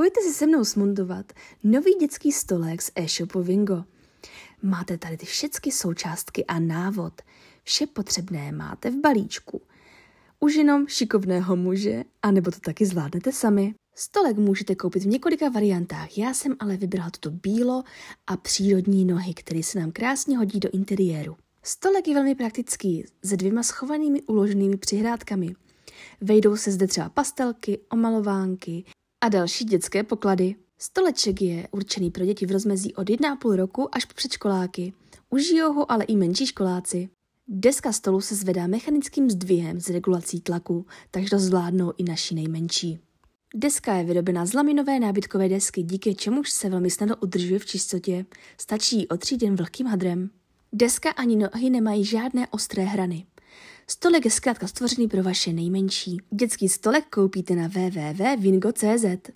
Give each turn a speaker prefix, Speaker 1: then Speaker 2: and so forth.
Speaker 1: Pojďte si se mnou smundovat nový dětský stolek z e-shopu Vingo. Máte tady ty všechny součástky a návod. Vše potřebné máte v balíčku. Už jenom šikovného muže, anebo to taky zvládnete sami. Stolek můžete koupit v několika variantách, já jsem ale vybrala toto bílo a přírodní nohy, které se nám krásně hodí do interiéru. Stolek je velmi praktický, se dvěma schovanými uloženými přihrádkami. Vejdou se zde třeba pastelky, omalovánky, a další dětské poklady. Stoleček je určený pro děti v rozmezí od 1,5 roku až po předškoláky. Užijou ho ale i menší školáci. Deska stolu se zvedá mechanickým zdvihem s regulací tlaku, takže to zvládnou i naši nejmenší. Deska je vyrobena z laminové nábytkové desky, díky čemuž se velmi snadno udržuje v čistotě. Stačí ji jen vlhkým hadrem. Deska ani nohy nemají žádné ostré hrany. Stolek je zkrátka stvořený pro vaše nejmenší. Dětský stolek koupíte na www.vingo.cz.